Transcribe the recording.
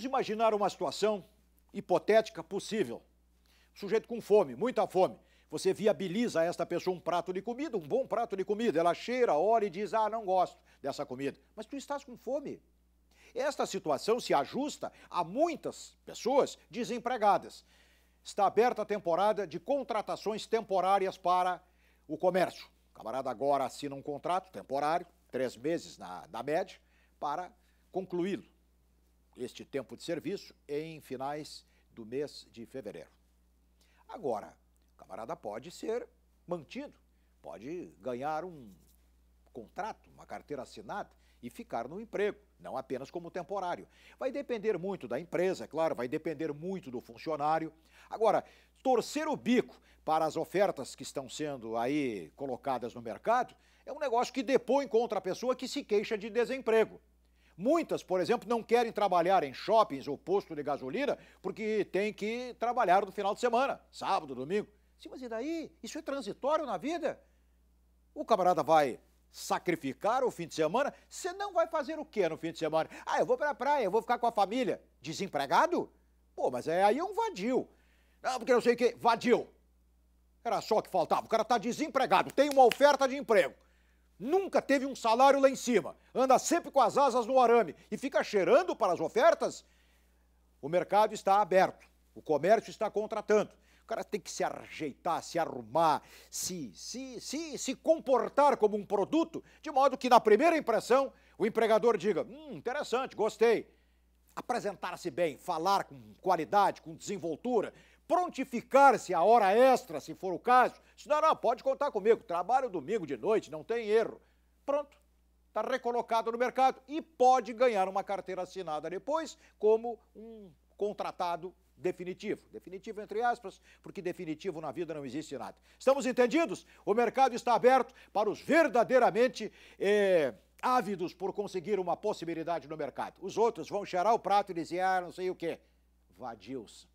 Vamos imaginar uma situação hipotética possível. Sujeito com fome, muita fome. Você viabiliza a esta pessoa um prato de comida, um bom prato de comida. Ela cheira, olha e diz: "Ah, não gosto dessa comida". Mas tu estás com fome. Esta situação se ajusta a muitas pessoas desempregadas. Está aberta a temporada de contratações temporárias para o comércio. O camarada agora assina um contrato temporário, três meses na, da média, para concluí-lo este tempo de serviço em finais do mês de fevereiro. Agora, o camarada pode ser mantido, pode ganhar um contrato, uma carteira assinada e ficar no emprego, não apenas como temporário. Vai depender muito da empresa, é claro, vai depender muito do funcionário. Agora, torcer o bico para as ofertas que estão sendo aí colocadas no mercado é um negócio que depõe contra a pessoa que se queixa de desemprego. Muitas, por exemplo, não querem trabalhar em shoppings ou posto de gasolina porque tem que trabalhar no final de semana, sábado, domingo. Sim, mas e daí? Isso é transitório na vida? O camarada vai sacrificar o fim de semana? Você não vai fazer o quê no fim de semana? Ah, eu vou para a praia, eu vou ficar com a família. Desempregado? Pô, mas é, aí é um vadio. Não, ah, porque não sei o quê. Vadio. Era só que faltava. O cara está desempregado, tem uma oferta de emprego nunca teve um salário lá em cima, anda sempre com as asas no arame e fica cheirando para as ofertas, o mercado está aberto, o comércio está contratando. O cara tem que se ajeitar, se arrumar, se, se, se, se comportar como um produto, de modo que na primeira impressão o empregador diga: hum, interessante, gostei apresentar-se bem, falar com qualidade, com desenvoltura, prontificar-se a hora extra, se for o caso. Se não, não, pode contar comigo, trabalho domingo de noite, não tem erro. Pronto, está recolocado no mercado e pode ganhar uma carteira assinada depois como um contratado definitivo. Definitivo entre aspas, porque definitivo na vida não existe nada. Estamos entendidos? O mercado está aberto para os verdadeiramente. Eh ávidos por conseguir uma possibilidade no mercado. Os outros vão cheirar o prato e dizer, ah, não sei o quê. Vadios.